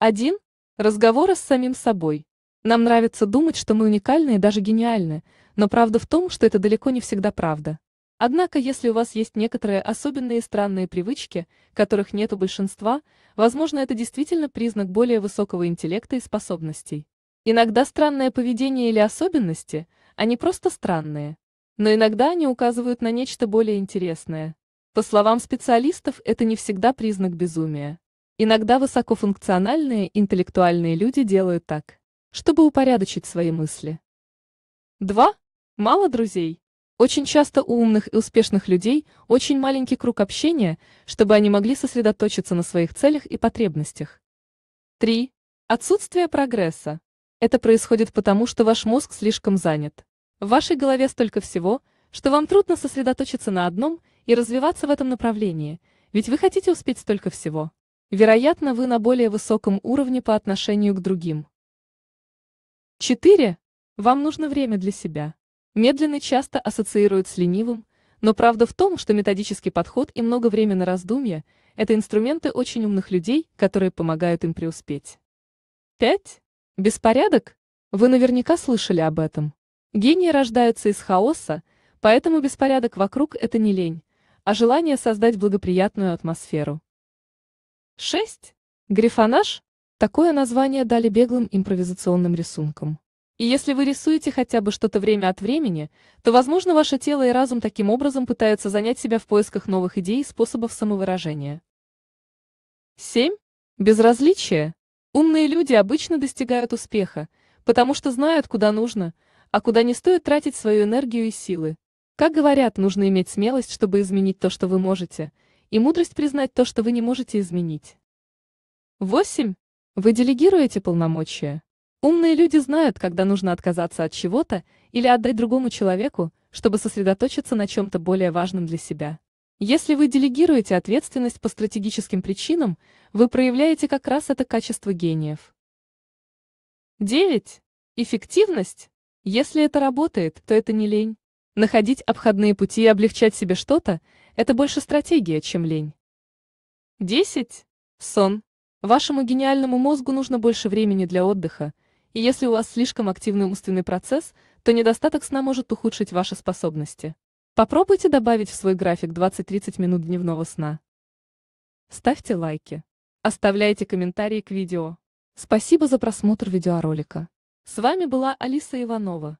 1. Разговоры с самим собой. Нам нравится думать, что мы уникальны и даже гениальны, но правда в том, что это далеко не всегда правда. Однако, если у вас есть некоторые особенные и странные привычки, которых нет у большинства, возможно, это действительно признак более высокого интеллекта и способностей. Иногда странное поведение или особенности, они просто странные. Но иногда они указывают на нечто более интересное. По словам специалистов, это не всегда признак безумия. Иногда высокофункциональные интеллектуальные люди делают так, чтобы упорядочить свои мысли. 2. Мало друзей. Очень часто у умных и успешных людей очень маленький круг общения, чтобы они могли сосредоточиться на своих целях и потребностях. 3. Отсутствие прогресса. Это происходит потому, что ваш мозг слишком занят. В вашей голове столько всего, что вам трудно сосредоточиться на одном и развиваться в этом направлении, ведь вы хотите успеть столько всего. Вероятно, вы на более высоком уровне по отношению к другим. 4. Вам нужно время для себя. Медленный часто ассоциируют с ленивым, но правда в том, что методический подход и много времени на раздумья – это инструменты очень умных людей, которые помогают им преуспеть. 5. Беспорядок? Вы наверняка слышали об этом. Гении рождаются из хаоса, поэтому беспорядок вокруг – это не лень, а желание создать благоприятную атмосферу. 6. Грифонаж – такое название дали беглым импровизационным рисункам. И если вы рисуете хотя бы что-то время от времени, то, возможно, ваше тело и разум таким образом пытаются занять себя в поисках новых идей и способов самовыражения. 7. Безразличие. Умные люди обычно достигают успеха, потому что знают, куда нужно, а куда не стоит тратить свою энергию и силы. Как говорят, нужно иметь смелость, чтобы изменить то, что вы можете – и мудрость признать то, что вы не можете изменить. 8. Вы делегируете полномочия. Умные люди знают, когда нужно отказаться от чего-то или отдать другому человеку, чтобы сосредоточиться на чем-то более важном для себя. Если вы делегируете ответственность по стратегическим причинам, вы проявляете как раз это качество гениев. 9. Эффективность. Если это работает, то это не лень. Находить обходные пути и облегчать себе что-то, это больше стратегия, чем лень. 10. Сон. Вашему гениальному мозгу нужно больше времени для отдыха, и если у вас слишком активный умственный процесс, то недостаток сна может ухудшить ваши способности. Попробуйте добавить в свой график 20-30 минут дневного сна. Ставьте лайки. Оставляйте комментарии к видео. Спасибо за просмотр видеоролика. С вами была Алиса Иванова.